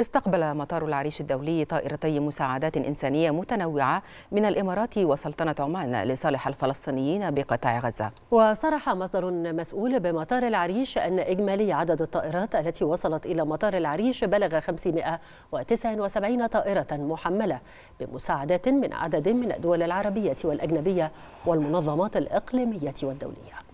استقبل مطار العريش الدولي طائرتي مساعدات إنسانية متنوعة من الإمارات وسلطنة عمان لصالح الفلسطينيين بقطاع غزة وصرح مصدر مسؤول بمطار العريش أن إجمالي عدد الطائرات التي وصلت إلى مطار العريش بلغ 579 طائرة محملة بمساعدات من عدد من الدول العربية والأجنبية والمنظمات الإقليمية والدولية